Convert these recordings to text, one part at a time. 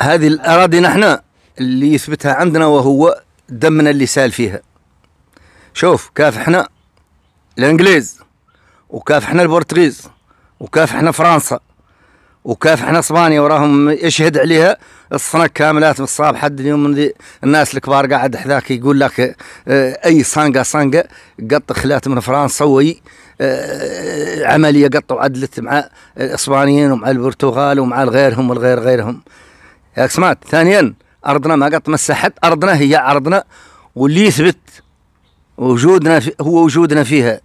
هذه الأراضي نحن اللي يثبتها عندنا وهو دمنا اللي سال فيها شوف كافحنا الانجليز وكافحنا البرتغيز وكافحنا فرنسا وكافحنا اسبانيا وراهم يشهد عليها الصنك كاملات بالصاب حد اليوم من الناس الكبار قاعد حذاك يقول لك آه، اي صانقة صانقة قط خلات من فرنسا وي آه، عملية قط وعدلت مع الاسبانيين ومع البرتغال ومع غيرهم والغير غيرهم ياك سمعت ثانيا ارضنا ما قد مسحت ارضنا هي ارضنا واللي يثبت وجودنا في هو وجودنا فيها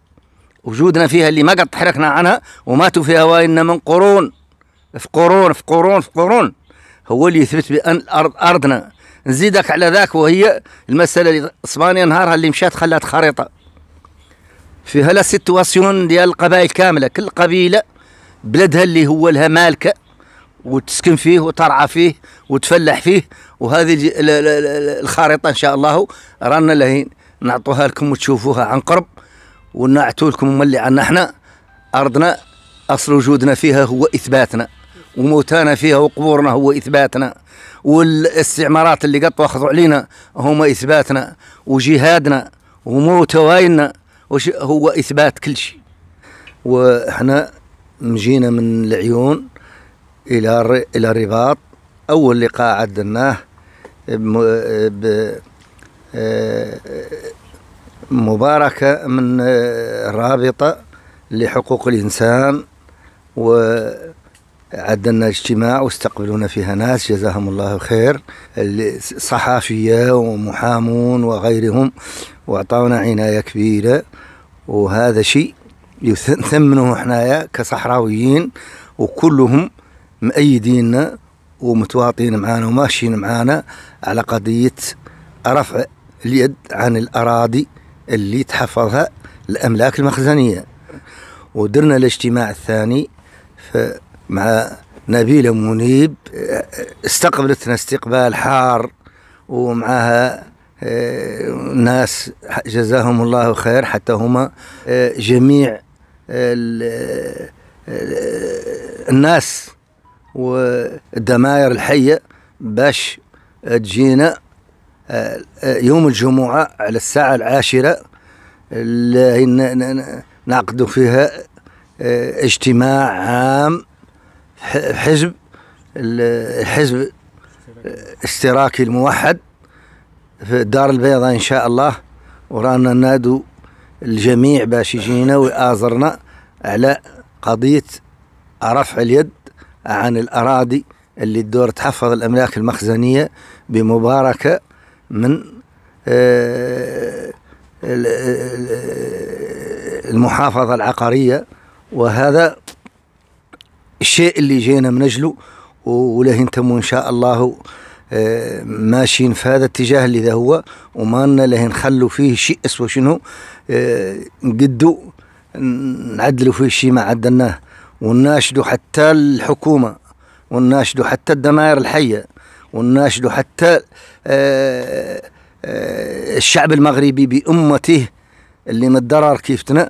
وجودنا فيها اللي ما قد تحركنا عنها وماتوا فيها وإن من قرون في قرون في قرون في قرون هو اللي يثبت بأن الأرض أرضنا نزيدك على ذاك وهي المسألة اللي إسبانيا نهارها اللي مشات خلات خريطة فيها لا سيتواسيون ديال القبائل كاملة كل قبيلة بلدها اللي هو لها مالكة وتسكن فيه وترعى فيه وتفلح فيه وهذه الخريطه ان شاء الله رانا لهين نعطوها لكم وتشوفوها عن قرب ونعطوا لكم ملي عنا احنا ارضنا اصل وجودنا فيها هو اثباتنا وموتانا فيها وقبورنا هو اثباتنا والاستعمارات اللي قطوا اخذوا علينا هما اثباتنا وجهادنا وموتواينا هو اثبات كل شيء واحنا مجينا من العيون الى الى الرباط اول لقاء عدلناه ب آه، مباركه من آه، رابطه لحقوق الانسان وعدنا اجتماع واستقبلونا فيها ناس جزاهم الله خير صحافية ومحامون وغيرهم وأعطونا عناية كبيرة وهذا شيء يثمنه حنايا كصحراويين وكلهم مأيديننا ومتواطين معانا وماشيين معانا على قضية رفع اليد عن الأراضي اللي تحفظها الأملاك المخزنية ودرنا الاجتماع الثاني مع نبيلة منيب استقبلتنا استقبال حار ومعها آه، ناس جزاهم الله خير حتى هما آه، جميع آه، الناس والدماير الحية باش تجينا آه، آه، يوم الجمعة على الساعة العاشرة اللي نعقد فيها آه، اجتماع عام حزب الحزب الاشتراكي الموحد في الدار البيضاء ان شاء الله ورانا نادو الجميع باش يجينا ويآزرنا على قضية رفع اليد عن الأراضي اللي الدور تحفظ الأملاك المخزنية بمباركة من آه، المحافظة العقارية وهذا الشيء اللي جينا من أجله وله انتم إن شاء الله آه، ماشيين في هذا الاتجاه اللي ذا هو وما لنا له نخلوا فيه شيء أسوأ شنو آه، نقدوا نعدلوا فيه شيء ما عدلناه ونناشدوا حتى الحكومة ونناشدوا حتى الدمائر الحية ونناشدوا حتى آه، آه، الشعب المغربي بأمته اللي الضرر كيفتنا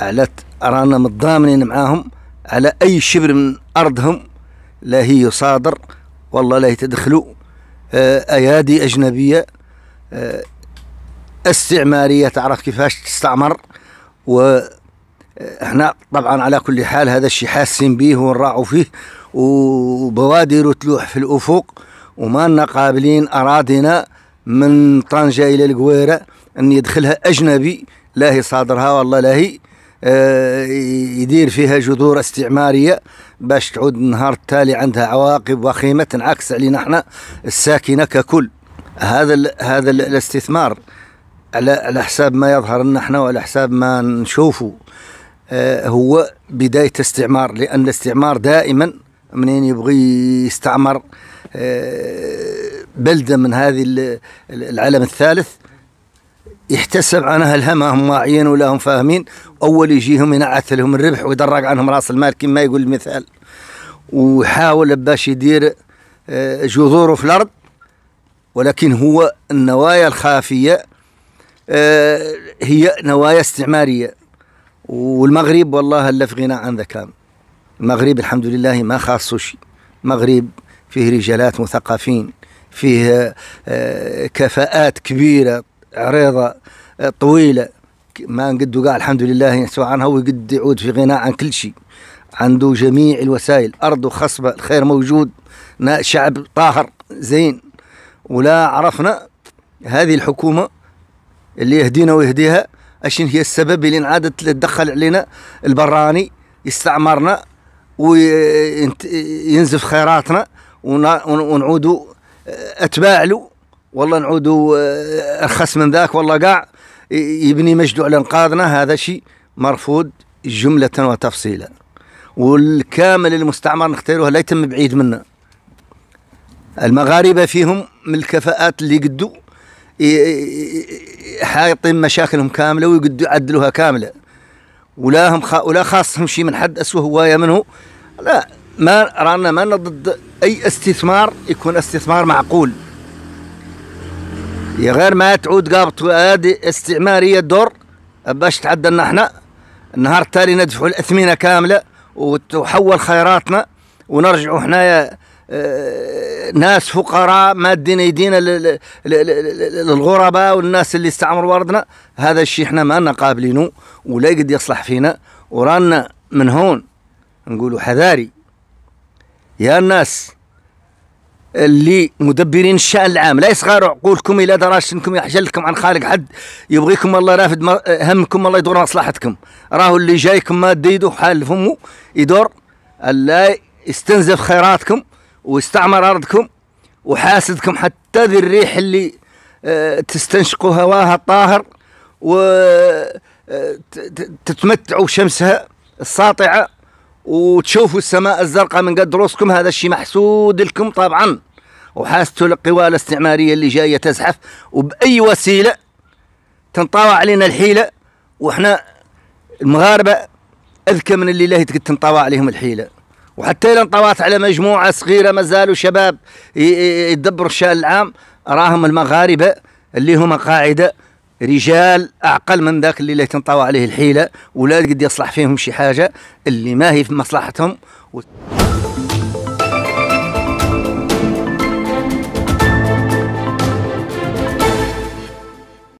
على رانا متضامنين معاهم على أي شبر من أرضهم لا هي يصادر والله لا يتدخلوا آه، أيادي أجنبية استعمارية تعرف كيفاش تستعمر و احنا طبعا على كل حال هذا الشيء حاسين به ونراعوا فيه وبوادر تلوح في الافق وما لنا قابلين اراضينا من طنجه الى القويره ان يدخلها اجنبي لا هي صادرها والله لا هي آه، يدير فيها جذور استعماريه باش تعود النهار التالي عندها عواقب وخيمه تنعكس علينا احنا الساكنه ككل هذا الـ هذا الـ الاستثمار على على حساب ما يظهر لنا احنا وعلى حساب ما نشوفه آه، هو بداية استعمار لأن الاستعمار دائما منين يبغي يستعمر آه، بلدة من هذه العالم الثالث يحتسب عنها الهمة هم واعيين ولا هم فاهمين أول يجيهم ينعث لهم الربح ويدرق عنهم رأس المال كما يقول المثال ويحاول باش يدير آه، جذوره في الأرض ولكن هو النوايا الخافية هي نوايا استعمارية والمغرب والله هلا في غنى عن ذكام المغرب الحمد لله ما خاصه شيء المغرب فيه رجالات مثقفين فيه آه، كفاءات كبيرة عريضة آه، طويلة ما نقدو كاع الحمد لله سواء عنها ويقد يعود في غنى عن كل شيء عنده جميع الوسائل أرض خصبة الخير موجود شعب طاهر زين ولا عرفنا هذه الحكومة اللي يهدينا ويهديها اشين هي السبب اللي عادت تدخل علينا البراني يستعمرنا وينزف خيراتنا ونعودوا آه، اتباع له والله نعودوا آه، ارخص من ذاك والله قاع يبني مجده على انقاذنا هذا شيء مرفوض جمله وتفصيلا والكامل المستعمر نختاروه لا يتم بعيد منا المغاربه فيهم من الكفاءات اللي قدوا حاطين مشاكلهم كامله ويقدوا يعدلوها كامله ولا هم خ... ولا خاصهم شيء من حد اسوء هوايه منه لا ما رانا ما ضد اي استثمار يكون استثمار معقول يا غير ما تعود قابط هذه استعماريه دور باش تعدلنا احنا النهار التالي ندفعوا الاثمنه كامله وتحول خيراتنا ونرجعوا حنايا آه، ناس فقراء مادين ايدينا للغرباء والناس اللي استعمروا ارضنا هذا الشيء احنا ما قابلينه ولا قد يصلح فينا ورانا من هون نقولوا حذاري يا الناس اللي مدبرين الشأن العام لا يصغروا عقولكم إلى درجة أنكم يحجلكم عن خالق حد يبغيكم الله رافد همكم الله يدور مصلحتكم راهو اللي جايكم ما ديدو حال فمه يدور الله يستنزف خيراتكم واستعمر أرضكم وحاسدكم حتى ذي الريح اللي آه، تستنشقوا هواها الطاهر وتتمتعوا آه، شمسها الساطعة وتشوفوا السماء الزرقاء من قد رؤوسكم هذا الشيء محسود لكم طبعا وحاسدوا القوى الاستعمارية اللي جاية تزحف وبأي وسيلة تنطاوى علينا الحيلة وإحنا المغاربة أذكى من اللي لا تنطاوى عليهم الحيلة وحتى إلى انطوات على مجموعة صغيرة مازالوا شباب يدبروا الشأن العام راهم المغاربة اللي هما قاعدة رجال أعقل من ذاك اللي, اللي تنطوى عليه الحيلة ولا قد يصلح فيهم شي حاجة اللي ما هي في مصلحتهم و...